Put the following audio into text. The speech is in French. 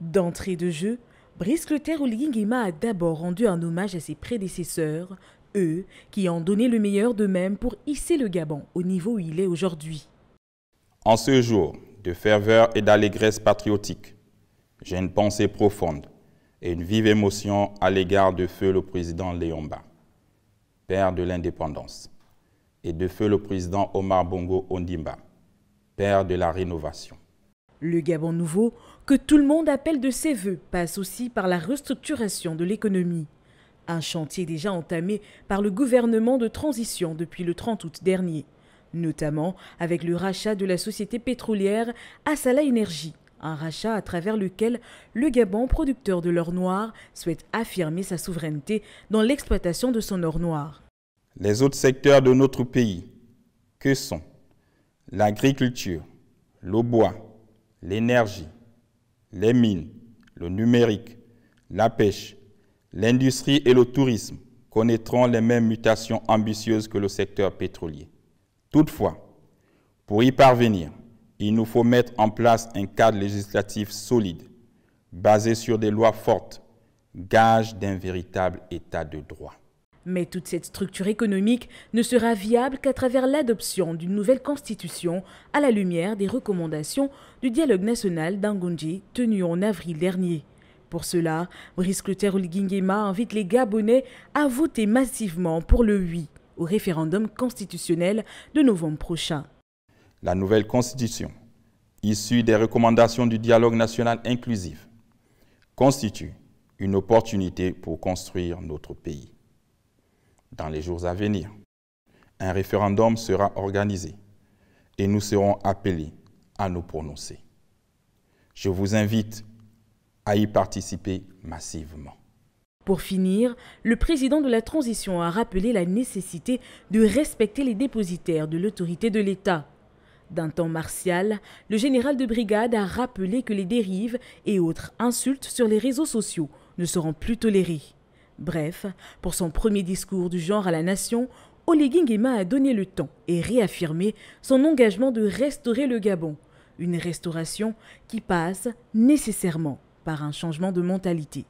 D'entrée de jeu, Brice Clotaire a d'abord rendu un hommage à ses prédécesseurs, eux qui ont donné le meilleur d'eux-mêmes pour hisser le Gabon au niveau où il est aujourd'hui. En ce jour de ferveur et d'allégresse patriotique, j'ai une pensée profonde et une vive émotion à l'égard de feu le président Léomba, père de l'indépendance, et de feu le président Omar Bongo Ondimba, père de la rénovation. Le Gabon nouveau que tout le monde appelle de ses voeux passe aussi par la restructuration de l'économie. Un chantier déjà entamé par le gouvernement de transition depuis le 30 août dernier, notamment avec le rachat de la société pétrolière Assala Energy, un rachat à travers lequel le Gabon, producteur de l'or noir, souhaite affirmer sa souveraineté dans l'exploitation de son or noir. Les autres secteurs de notre pays, que sont l'agriculture, le bois, l'énergie, les mines, le numérique, la pêche, l'industrie et le tourisme connaîtront les mêmes mutations ambitieuses que le secteur pétrolier. Toutefois, pour y parvenir, il nous faut mettre en place un cadre législatif solide, basé sur des lois fortes, gage d'un véritable état de droit. Mais toute cette structure économique ne sera viable qu'à travers l'adoption d'une nouvelle constitution à la lumière des recommandations du dialogue national d'Angonji tenu en avril dernier. Pour cela, Brice Clotaire Oligingema invite les Gabonais à voter massivement pour le oui au référendum constitutionnel de novembre prochain. La nouvelle constitution, issue des recommandations du dialogue national inclusif, constitue une opportunité pour construire notre pays dans les jours à venir. Un référendum sera organisé et nous serons appelés à nous prononcer. Je vous invite à y participer massivement. Pour finir, le président de la transition a rappelé la nécessité de respecter les dépositaires de l'autorité de l'État. D'un temps martial, le général de brigade a rappelé que les dérives et autres insultes sur les réseaux sociaux ne seront plus tolérées. Bref, pour son premier discours du genre à la nation, Oleging a donné le temps et réaffirmé son engagement de restaurer le Gabon. Une restauration qui passe nécessairement par un changement de mentalité.